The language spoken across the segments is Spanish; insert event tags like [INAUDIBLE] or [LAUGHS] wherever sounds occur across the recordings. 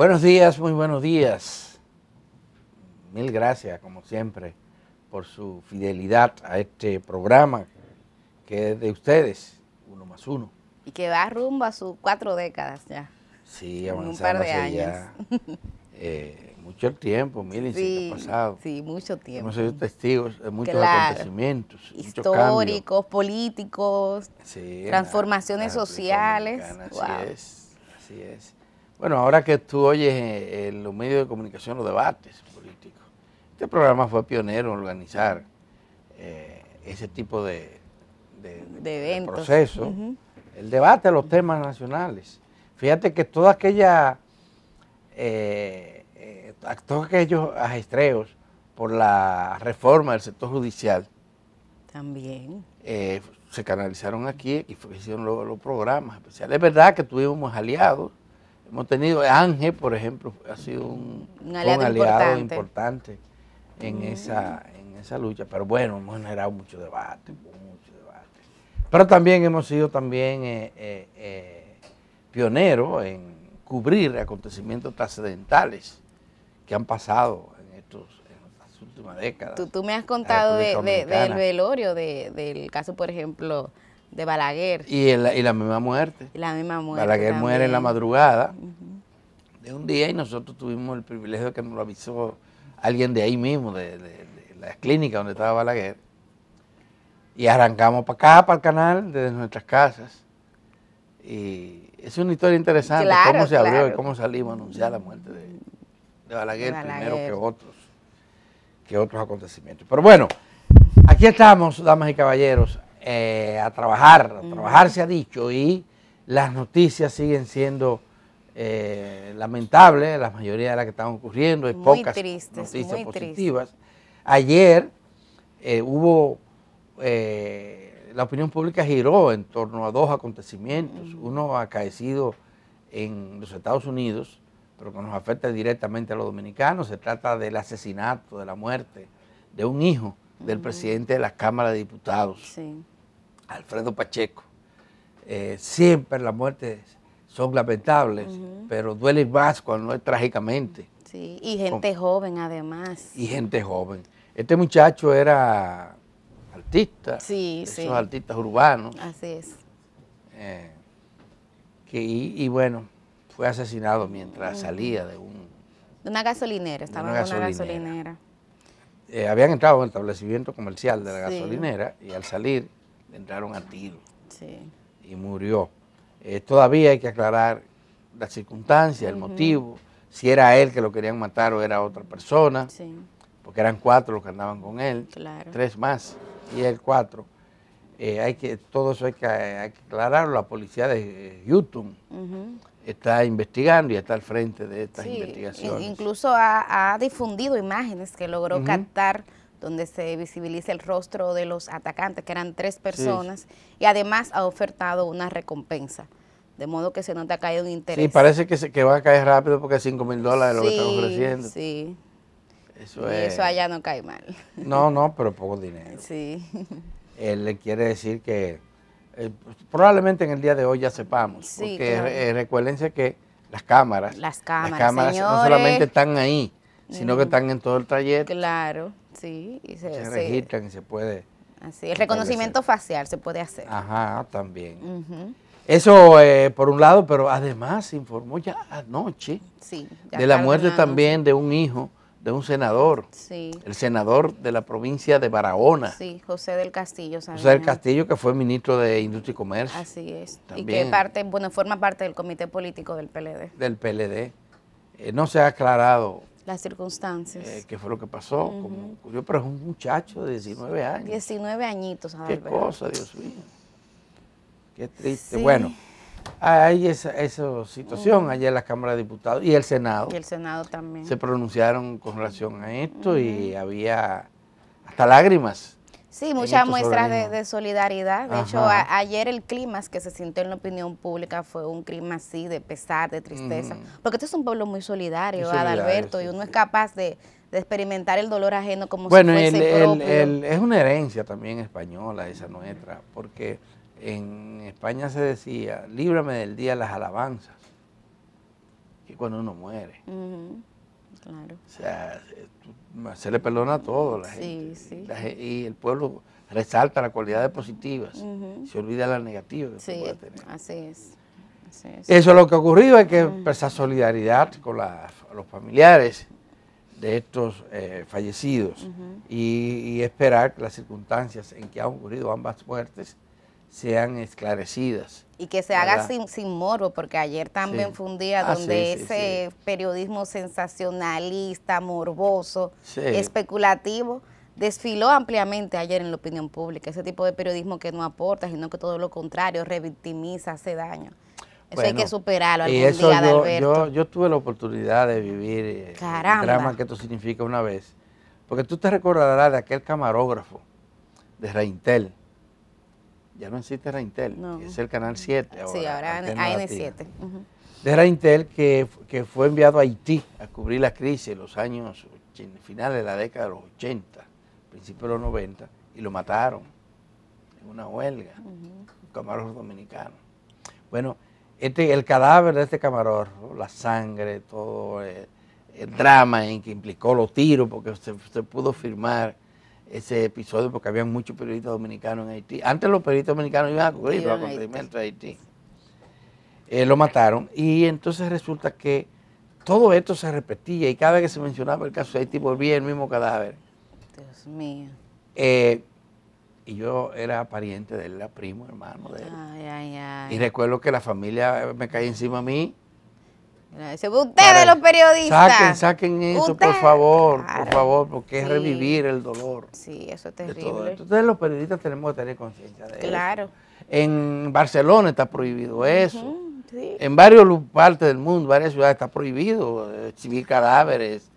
Buenos días, muy buenos días. Mil gracias, como siempre, por su fidelidad a este programa que es de ustedes, uno más uno. Y que va rumbo a sus cuatro décadas ya. Sí, avanzando un par de años. [LAUGHS] Eh, mucho tiempo, y pasado. Sí, mucho tiempo. Hemos sido testigos de muchos acontecimientos. Históricos, políticos, transformaciones sociales. Así es, así es. Bueno, ahora que tú oyes en los medios de comunicación los debates políticos, este programa fue pionero en organizar eh, ese tipo de, procesos, el debate a los temas nacionales. Fíjate que toda aquella, eh, eh, todos aquellos ajestreos por la reforma del sector judicial, también se canalizaron aquí y hicieron los programas especiales. Es verdad que tuvimos aliados Hemos tenido Ángel, por ejemplo, ha sido un, aliado, importante. en, mm. esa, en esa lucha. Pero bueno, hemos generado mucho debate, mucho debate. Pero también hemos sido también eh, eh, eh, pioneros en cubrir acontecimientos trascendentales que han pasado en, estos, últimas décadas. Tú, me has contado del velorio, del caso, por ejemplo, de Balaguer. Y, la misma muerte. la misma muerte. Balaguer muere en la madrugada de un día y nosotros tuvimos el privilegio de que nos lo avisó alguien de ahí mismo, de, la clínica donde estaba Balaguer. Y arrancamos para acá, para el canal, desde nuestras casas. Y es una historia interesante, cómo se abrió y cómo salimos a anunciar la muerte de, Balaguer, Balaguer, primero que otros, que otros acontecimientos. Pero bueno, aquí estamos, damas y caballeros. Eh, a trabajar, a trabajar se ha dicho, y las noticias siguen siendo eh, lamentables, la mayoría de las que están ocurriendo, es pocas tristes, noticias positivas. Ayer eh, hubo, la opinión pública giró en torno a dos acontecimientos, uno uno acaecido en los Estados Unidos, pero que nos afecta directamente a los dominicanos, se trata del asesinato, de la muerte de un hijo del presidente de la Cámara de Diputados. Alfredo Pacheco. Eh, siempre las muertes son lamentables, pero duele más cuando es trágicamente. Sí, y gente joven además. Y gente joven. Este muchacho era artista, sí, esos artistas urbanos. Así es. Eh, y, bueno, fue asesinado mientras salía de un... De una gasolinera, estaba en una gasolinera. Eh, habían entrado en el establecimiento comercial de la gasolinera y al salir entraron a tiro y murió. Eh, todavía hay que aclarar las circunstancias, el motivo, si era él que lo querían matar o era otra persona, porque eran cuatro los que andaban con él, tres más y él cuatro. Eh, hay que, todo eso hay que, aclararlo. La policía de YouTube eh, está investigando y está al frente de estas investigaciones. Incluso ha, difundido imágenes que logró captar donde se visibiliza el rostro de los atacantes, que eran tres personas, y además ha ofertado una recompensa. De modo que se nota que hay un interés. Sí, parece que, se, que va a caer rápido porque 5 mil dólares lo que están ofreciendo. Sí, eso, y eso allá no cae mal. No, no, pero poco dinero. Sí. Él le quiere decir que eh, probablemente en el día de hoy ya sepamos. Sí, porque eh, recuérdense que las cámaras, las cámaras, las cámaras no solamente están ahí, sino que mm. están en todo el trayecto. Claro, sí. se, registran y se puede. Así, el reconocimiento facial se puede hacer. Ajá, también. Eso eh, por un lado, pero además se informó ya anoche sí, de la muerte también de un hijo de un senador, sí. el senador de la provincia de Barahona. Sí, José del Castillo. José del Castillo, que fue ministro de Industria y Comercio. Así es. Y que parte, bueno, forma parte del comité político del PLD. Del PLD. Eh, no se ha aclarado las circunstancias. Eh, ¿Qué fue lo que pasó? ocurrió, pero es un muchacho de 19 años. 19 añitos, Adalberto. Qué cosa, Dios mío. Qué triste. Bueno, hay esa, esa situación allá en la Cámara de Diputados y el Senado. Y el Senado también. Se pronunciaron con relación a esto y había hasta lágrimas Sí, muchas muestras de, solidaridad. De hecho, ayer el clima que se sintió en la opinión pública fue un clima así de pesar, de tristeza. Porque este es un pueblo muy solidario, Adalberto, y uno es capaz de, experimentar el dolor ajeno como si fuese propio. es una herencia también española esa nuestra, porque en España se decía, líbrame del día las alabanzas, que cuando uno muere. O sea, eh, se le perdona todo la gente. y el pueblo resalta las cualidades positivas, se olvida las negativas sí, Así es. Eso es lo que ha ocurrido, hay que expresar solidaridad con los familiares de estos eh, fallecidos y, y, esperar las circunstancias en que han ocurrido ambas muertes sean esclarecidas. Y que se haga sin, sin morbo, porque ayer también fue un día ah, donde ese periodismo sensacionalista, morboso, especulativo, desfiló ampliamente ayer en la opinión pública. Ese tipo de periodismo que no aporta, sino que todo lo contrario, revictimiza, hace daño. Eso hay que superarlo algún y eso día, yo, yo, yo, tuve la oportunidad de vivir eh, el drama que esto significa una vez. Porque tú te recordarás de aquel camarógrafo de Reintel, ya no existe Reintel, es el canal 7 Sí, ahora AN7. De Reintel que, fue enviado a Haití a cubrir la crisis en los años finales de la década de los 80, principios de los 90, y lo mataron en una huelga, un camarógrafo dominicano. Bueno, este, el cadáver de este camarógrafo, la sangre, todo eh, el, drama en que implicó los tiros, porque usted pudo firmar ese episodio porque había muchos periodistas dominicanos en Haití. Antes los periodistas dominicanos iban a cubrir los acontecimientos de Haití. Eh, lo mataron y entonces resulta que todo esto se repetía y cada vez que se mencionaba el caso de Haití volvía el mismo cadáver. Dios mío. Eh, y yo era pariente de él, era primo, hermano de él. Y recuerdo que la familia me caía encima a mí Ustedes los periodistas. Saquen, eso, por favor, por favor, porque es revivir el dolor. Sí, eso es terrible. Entonces los periodistas tenemos que tener conciencia de eso. Claro. En Barcelona está prohibido eso. En varias partes del mundo, varias ciudades está prohibido eh, exhibir cadáveres,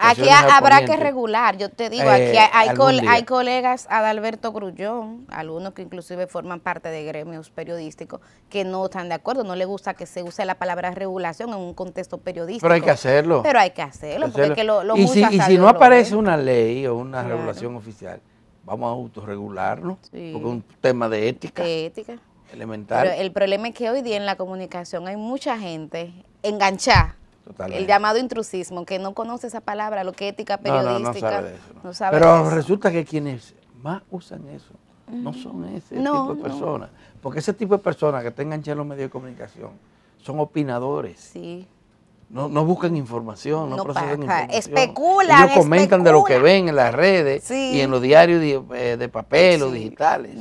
aquí habrá que regular, yo te digo, aquí eh, hay, colegas, Adalberto Grullón, algunos que inclusive forman parte de gremios periodísticos, que no están de acuerdo, no le gusta que se use la palabra regulación en un contexto periodístico. Pero hay que hacerlo. Pero hay que hacerlo, porque lo, Y si, no aparece una ley o una regulación oficial, vamos a autorregularlo, porque es un tema de ética. De ética. Elemental. Pero el problema es que hoy día en la comunicación hay mucha gente enganchada el llamado intrusismo, que no conoce esa palabra, lo que ética periodística. No, sabe eso, Pero resulta que quienes más usan eso no mm. son ese tipo de personas. Porque ese tipo de personas que tengan en los medios de comunicación son opinadores. Sí. No, buscan información, no, procesan información. Especulan. Ellos comentan de lo que ven en las redes y en los diarios eh, de, papel o digitales.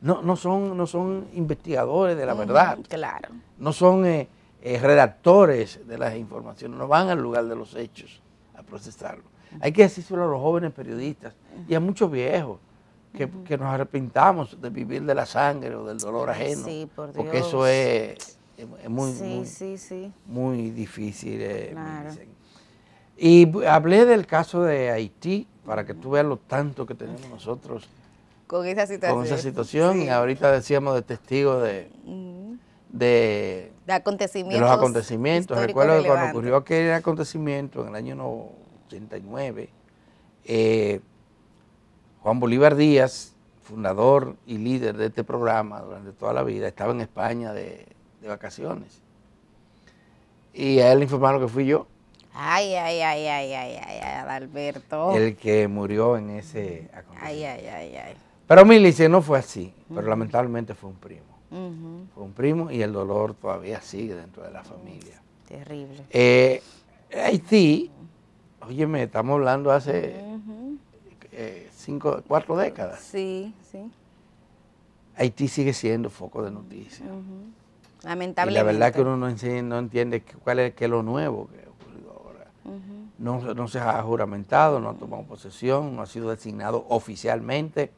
no, no, son, no son investigadores de la verdad. Claro. No son eh, eh, redactores de las informaciones, no van al lugar de los hechos a procesarlo. Hay que solo a los jóvenes periodistas y a muchos viejos. Que, nos arrepentamos de vivir de la sangre o del dolor ajeno. Porque eso es, muy, muy, difícil. Eh, y hablé del caso de Haití, para que tú veas lo tanto que tenemos nosotros con esa situación. Con esa situación, y ahorita decíamos de testigo de, mm de, los acontecimientos. Recuerdo que cuando ocurrió aquel acontecimiento en el año 89, eh, Juan Bolívar Díaz, fundador y líder de este programa durante toda la vida, estaba en España de, de vacaciones. Y a él le informaron que fui yo. Ay, ay, ay, ay, ay, ay, Alberto. El que murió en ese acontecimiento. Ay, ay, ay, ay. Pero Milice no fue así, pero lamentablemente fue un primo un primo y el dolor todavía sigue dentro de la familia. Terrible. Eh, Haití, óyeme, estamos hablando hace eh, cinco, cuatro décadas. Sí, sí. Haití sigue siendo foco de noticias. Lamentablemente. la verdad que uno no, entiende, cuál es, qué lo nuevo que ocurrido ahora. no, se ha juramentado, no ha tomado posesión, no ha sido designado oficialmente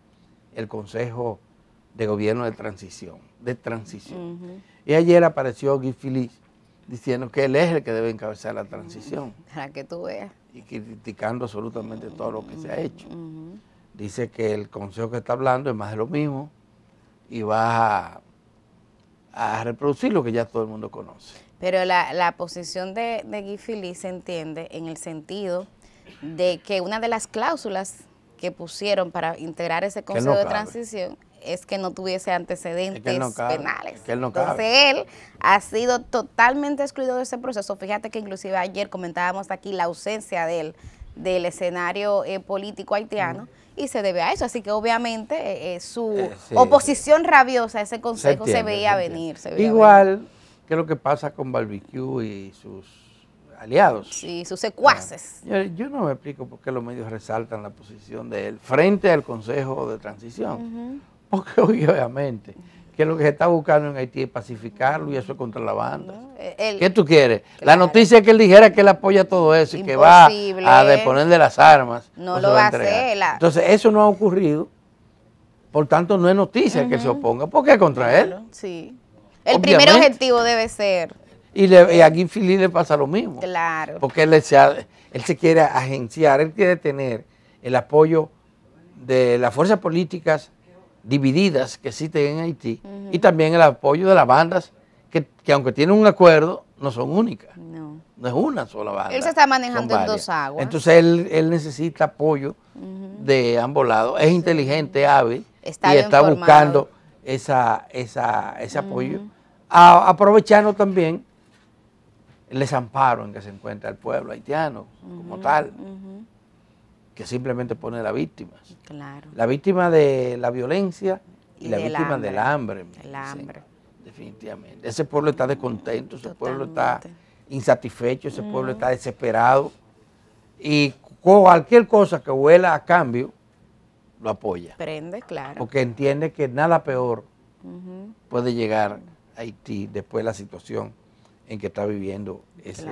el Consejo de gobierno de transición, de transición. Y ayer apareció Guy feliz diciendo que él es el que debe encabezar la transición. Para que tú veas. Y criticando absolutamente todo lo que se ha hecho. Dice que el consejo que está hablando es más de lo mismo y va a, reproducir lo que ya todo el mundo conoce. Pero la, posición de, Guy se entiende en el sentido de que una de las cláusulas que pusieron para integrar ese consejo de transición es que no tuviese antecedentes penales. Entonces él ha sido totalmente excluido de ese proceso. Fíjate que inclusive ayer comentábamos aquí la ausencia de él del escenario eh, político haitiano. y se debe a eso. Así que obviamente eh, eh, su oposición rabiosa a ese consejo se, veía venir. Igual que lo que pasa con Barbecue y sus aliados. Y sus secuaces. Ah, yo, no me explico por qué los medios resaltan la posición de él frente al Consejo de Transición. Porque [LAUGHS] obviamente, que lo que se está buscando en Haití es pacificarlo y eso es contra la banda. Eh, ¿Qué tú quieres? La noticia es que él dijera que él apoya todo eso y que va a deponer de las armas. No, lo va a hacer. Entonces, eso no ha ocurrido. Por tanto, no es noticia que él que se oponga. porque qué contra él? Sí. El primer objetivo debe ser. Y, le, a Guy le pasa lo mismo. Claro. Porque él él se quiere agenciar, él quiere tener el apoyo de las fuerzas políticas divididas que existen en Haití y también el apoyo de las bandas que, aunque tienen un acuerdo, no son únicas. No. es una sola banda. Él se está manejando en dos aguas. Entonces él, necesita apoyo de ambos lados. Es inteligente, hábil y está buscando esa, ese apoyo. aprovechando también el desamparo en que se encuentra el pueblo haitiano como tal que simplemente pone la víctima, Claro. La víctima de la violencia y, la víctima del hambre. El hambre. definitivamente. Ese pueblo está descontento, ese pueblo está insatisfecho, ese pueblo está mm. desesperado. Y cualquier cosa que huela a cambio, lo apoya. Prende, claro. Porque entiende que nada peor puede llegar a Haití después de la situación en que está viviendo ese.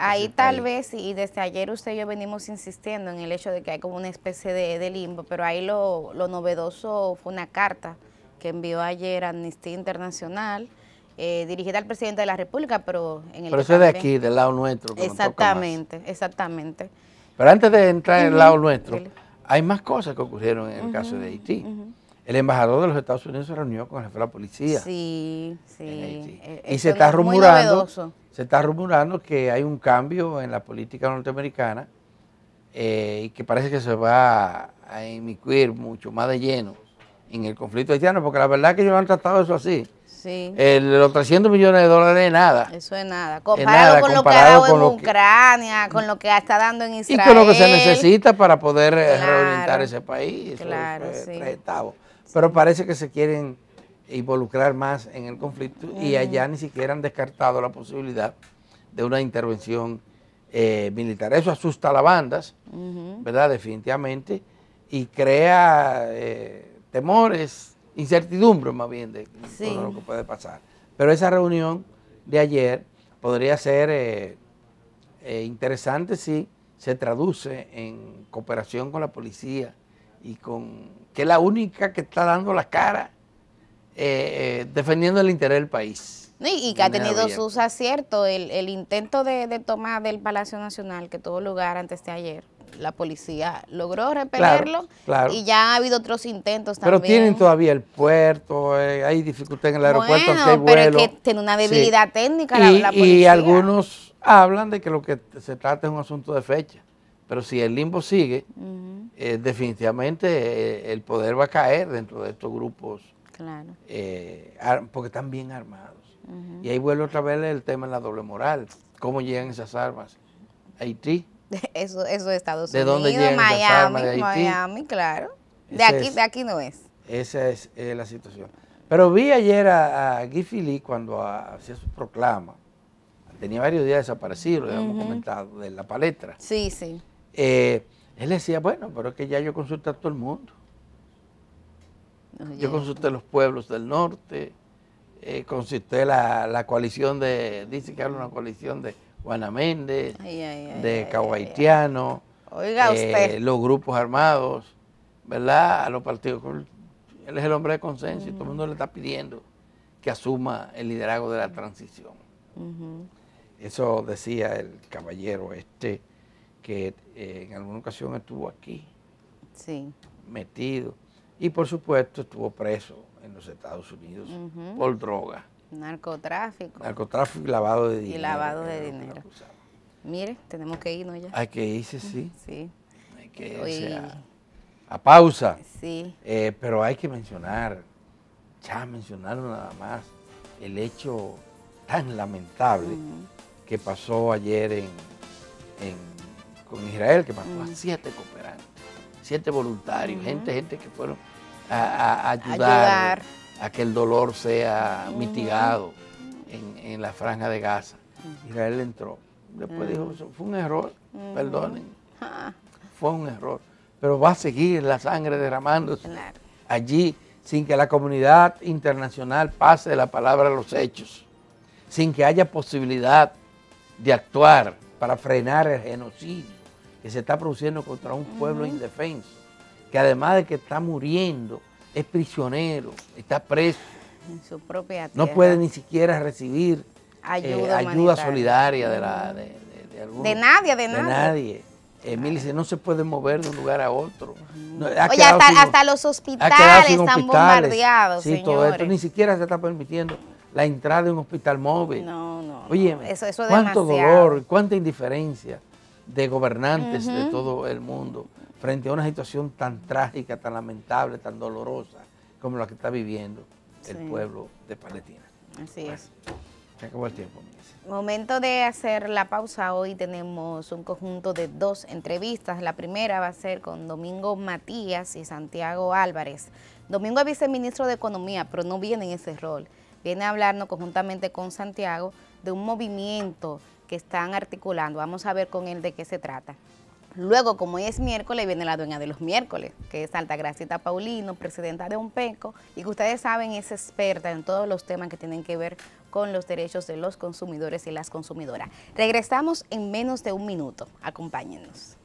Pues ahí tal vez, y desde ayer usted y yo venimos insistiendo en el hecho de que hay como una especie de, limbo, pero ahí lo, lo, novedoso fue una carta que envió ayer Amnistía Internacional, eh, dirigida al presidente de la República, pero en el... Pero eso es de aquí, del lado nuestro. exactamente, exactamente. Pero antes de entrar en el lado nuestro, hay más cosas que ocurrieron en el caso de Haití. El embajador de los Estados Unidos se reunió con el jefe de la policía. Sí, sí. E- y se está rumurando se está rumorando que hay un cambio en la política norteamericana eh, y que parece que se va a inmiscuir mucho más de lleno en el conflicto haitiano, porque la verdad es que ellos han tratado eso así. los 300 millones de dólares es nada. Eso es nada. Comparado, con, lo que ha dado en Ucrania, con lo que está dando en Israel. Y con lo que se necesita para poder eh, reorientar ese país. Claro, eh, sí. Pero parece que se quieren involucrar más en el conflicto y allá ni siquiera han descartado la posibilidad de una intervención eh, militar. Eso asusta a las bandas, ¿verdad? Definitivamente, y crea eh, temores, incertidumbre más bien de lo que puede pasar. Pero esa reunión de ayer podría ser eh, interesante si se traduce en cooperación con la policía y con que es la única que está dando la cara eh, defendiendo el interés del país. Y, que ha tenido sus aciertos, el, intento de, toma del Palacio Nacional que tuvo lugar antes de ayer. La policía logró repelerlo y ya ha habido otros intentos también. Pero tienen todavía el puerto, eh, hay dificultad en el aeropuerto, pero es que tiene una debilidad técnica la, policía. Y algunos hablan de que lo que se trata es un asunto de fecha. Pero si el limbo sigue, eh, definitivamente el poder va a caer dentro de estos grupos Claro. Eh, porque están bien armados. Y ahí vuelve otra vez el tema de la doble moral. ¿Cómo llegan esas armas? a Haití. [LAUGHS] Eso, eso de Estados ¿De dónde Miami, de Miami, claro. De aquí, de aquí no es. Esa es la situación. Pero vi ayer a, a Guy cuando hacía su proclama. Tenía varios días desaparecido, lo habíamos comentado, de la palestra. Sí, sí. Eh, él decía, bueno, pero es que ya yo consulté a todo el mundo. Yo consulté los pueblos del norte, eh, consulté la, la, coalición de, dice que habla una coalición de Juana Méndez, de Cahuaitiano, eh, los grupos armados, ¿verdad? A los partidos. Él es el hombre de consenso y todo el mundo le está pidiendo que asuma el liderazgo de la transición. Eso decía el caballero este, que eh, en alguna ocasión estuvo aquí. Metido y por supuesto estuvo preso en los Estados Unidos por droga. Narcotráfico. Narcotráfico y lavado de dinero. Y lavado de dinero. Mire, tenemos que irnos ya. Hay que irse, sí. Sí. Hay que irse a, pausa. Sí. Eh, pero hay que mencionar, ya mencionaron nada más, el hecho tan lamentable que pasó ayer en, con Israel, que mató a siete cooperantes, siete voluntarios, gente, gente que fueron a, ayudar, a que el dolor sea mitigado en, la franja de Gaza. Israel entró. Después dijo, fue un error, perdonen. Fue un error. Pero va a seguir la sangre derramándose allí sin que la comunidad internacional pase de la palabra a los hechos, sin que haya posibilidad de actuar para frenar el genocidio que se está produciendo contra un pueblo indefenso que además de que está muriendo, es prisionero, está preso. En su propia No puede ni siquiera recibir ayuda, eh, solidaria de, la, mm. de, de, nadie, de, nadie. dice, no se puede mover de un lugar a otro. Oye, hasta, los hospitales están bombardeados, Sí, todo esto ni siquiera se está permitiendo la entrada de un hospital móvil. No, no. Oye, cuánto dolor, cuánta indiferencia de gobernantes de todo el mundo frente a una situación tan trágica, tan lamentable, tan dolorosa como la que está viviendo el pueblo de Palestina. Así es. Se acabó el tiempo. Momento de hacer la pausa. Hoy tenemos un conjunto de dos entrevistas. La primera va a ser con Domingo Matías y Santiago Álvarez. Domingo es viceministro de Economía, pero no viene en ese rol. Viene a hablarnos conjuntamente con Santiago de un movimiento que están articulando. Vamos a ver con él de qué se trata. Luego, como hoy es miércoles, viene la dueña de los miércoles, que es Altagracieta Paulino, presidenta de UNPECO, y que ustedes saben es experta en todos los temas que tienen que ver con los derechos de los consumidores y las consumidoras. Regresamos en menos de un minuto. Acompáñenos.